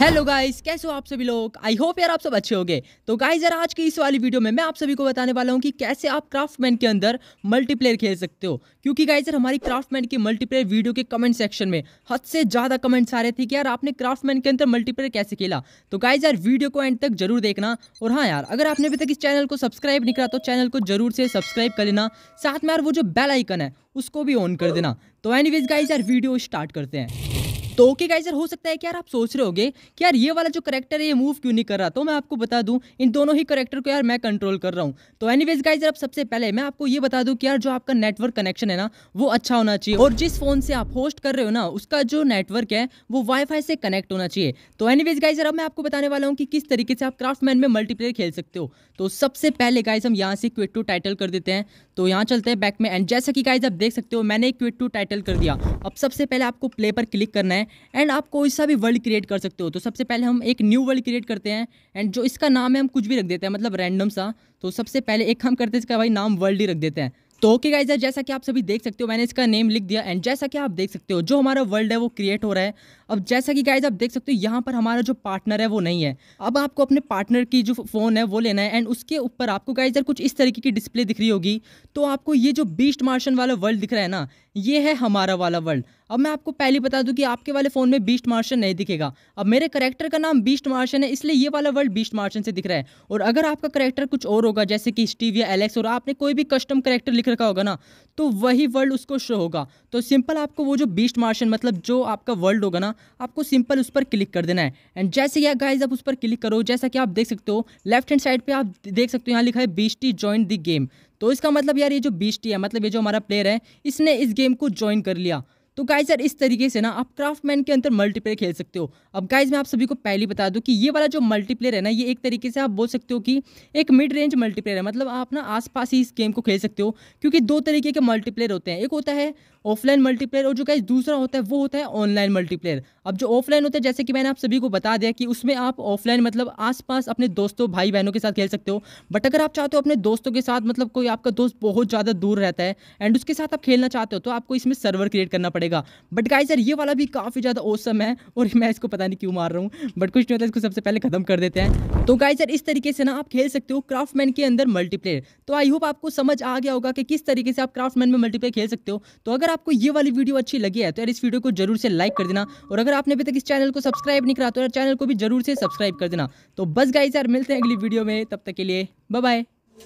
hello guys कैसे हो आप सभी लोग आई होप यार आप सब अच्छे होंगे तो गाइस यार आज की इस वाली वीडियो में मैं आप सभी को बताने वाला हूं कि कैसे आप क्राफ्टमैन के अंदर मल्टीप्लेयर खेल सकते हो क्योंकि गाइस यार हमारी क्राफ्टमैन की मल्टीप्लेयर वीडियो के कमेंट सेक्शन में हद से ज़्यादा कमेंट्स आ रहे थे कि यार आपने क्राफ्टमैन के अंदर मल्टीप्लेयर कैसे खेला तो गाइज यार वीडियो को एंड तक जरूर देखना और हाँ यार अगर आपने अभी तक इस चैनल को सब्सक्राइब नहीं करा तो चैनल को जरूर से सब्सक्राइब कर लेना साथ में यार वो जो बेल आइकन है उसको भी ऑन कर देना तो एनीवेज गाइज यार वीडियो स्टार्ट करते हैं तो ओके okay गाइजर हो सकता है कि यार आप सोच रहे होगे कि यार ये वाला जो करेक्टर है ये मूव क्यों नहीं कर रहा तो मैं आपको बता दूं इन दोनों ही करेक्टर को यार मैं कंट्रोल कर रहा हूँ तो एनीवेज गाइजर अब सबसे पहले मैं आपको ये बता दूं कि यार जो आपका नेटवर्क कनेक्शन है ना वो अच्छा होना चाहिए और जिस फोन से आप होस्ट कर रहे हो ना उसका जो नेटवर्क है वो वाईफाई से कनेक्ट होना चाहिए तो एनीवेज गाइजर अब मैं आपको बताने वाला हूँ कि किस तरीके से आप क्राफ्ट में मल्टीप्लेयर खेल सकते हो तो सबसे पहले गाइज हम यहाँ से क्विट टू टाइटल कर देते हैं तो यहाँ चलते हैं बैक में एंड जैसा कि गाइज आप देख सकते हो मैंने क्विट टू टाइटल कर दिया अब सबसे पहले आपको प्ले पर क्लिक करना है एंड आप कोई सा भी वर्ल्ड क्रिएट कर सकते हो तो सबसे पहले हम एक न्यू वर्ल्ड क्रिएट करते हैं एंड जो इसका नाम है हम कुछ भी रख देते हैं मतलब रैंडम सा तो सबसे पहले एक हम करते हैं इसका भाई नाम वर्ल्ड ही रख देते हैं तो ओके गाइजर जैसा कि आप सभी देख सकते हो मैंने इसका नेम लिख दिया एंड जैसा कि आप देख सकते हो जो हमारा वर्ल्ड है वो क्रिएट हो रहा है अब जैसा कि गाइज आप देख सकते हो यहाँ पर हमारा जो पार्टनर है वो नहीं है अब आपको अपने पार्टनर की जो फ़ोन है वो लेना है एंड उसके ऊपर आपको गाइज अगर कुछ इस तरीके की डिस्प्ले दिख रही होगी तो आपको ये जो बीस्ट मार्शन वाला वर्ल्ड दिख रहा है ना ये है हमारा वाला वर्ल्ड अब मैं आपको पहले बता दूं कि आपके वाले फ़ोन में बीस्ट मार्शन नहीं दिखेगा अब मेरे करेक्टर का नाम बीस्ट मार्शन है इसलिए ये वाला वर्ल्ड बीस्ट मार्शन से दिख रहा है और अगर आपका करेक्टर कुछ और होगा जैसे कि स्टीव या एलेक्स और आपने कोई भी कस्टम करेक्टर लिख रखा होगा ना तो वही वर्ल्ड उसको शो होगा तो सिंपल आपको वो जो बीस्ट मार्शन मतलब जो आपका वर्ल्ड होगा ना आपको सिंपल उस पर क्लिक कर देना है एंड जैसे कि गाइज आप उस पर क्लिक करो जैसा कि आप देख सकते हो लेफ्ट हैंड साइड पे आप देख सकते हो यहाँ लिखा है बीस्टी ज्वाइन द गेम तो इसका मतलब यार ये जो बीस्टी है मतलब ये जो हमारा प्लेयर है इसने इस गेम को ज्वाइन कर लिया तो गाइज यार इस तरीके से ना आप क्राफ्टमैन के अंदर मल्टीप्लेयर खेल सकते हो अब गाइज मैं आप सभी को पहले बता दूँ कि ये वाला जो मल्टीप्लेयर है ना ये एक तरीके से आप बोल सकते हो कि एक मिड रेंज मल्टीप्लेयर है मतलब आप ना आसपास ही इस गेम को खेल सकते हो क्योंकि दो तरीके के मल्टीप्लेयर होते हैं एक होता है ऑफलाइन मल्टीप्लेयर और जो गाइज दूसरा होता है वो होता है ऑनलाइन मल्टीप्लेयर अब जो ऑफलाइन होता है जैसे कि मैंने आप सभी को बता दिया कि उसमें आप ऑफलाइन मतलब आसपास अपने दोस्तों भाई बहनों के साथ खेल सकते हो बट अगर आप चाहते हो अपने दोस्तों के साथ मतलब कोई आपका दोस्त बहुत ज़्यादा दूर रहता है एंड उसके साथ आप खेलना चाहते हो तो आपको इसमें सर्वर क्रिएट करना पड़ेगा पड़ेगा बट गाइस यार ये वाला भी काफ़ी ज़्यादा औसम है और मैं इसको पता नहीं क्यों मार रहा हूँ बट कुछ नहीं होता इसको सबसे पहले खत्म कर देते हैं तो गाइस यार इस तरीके से ना आप खेल सकते हो क्राफ्टमैन के अंदर मल्टीप्लेयर तो आई होप आपको समझ आ गया होगा कि किस तरीके से आप क्राफ्टमैन में मल्टीप्लेयर खेल सकते हो तो अगर आपको ये वाली वीडियो अच्छी लगी है तो यार इस वीडियो को जरूर से लाइक कर देना और अगर आपने अभी तक इस चैनल को सब्सक्राइब नहीं करा तो यार चैनल को भी जरूर से सब्सक्राइब कर देना तो बस गाइस यार मिलते हैं अगली वीडियो में तब तक के लिए बाय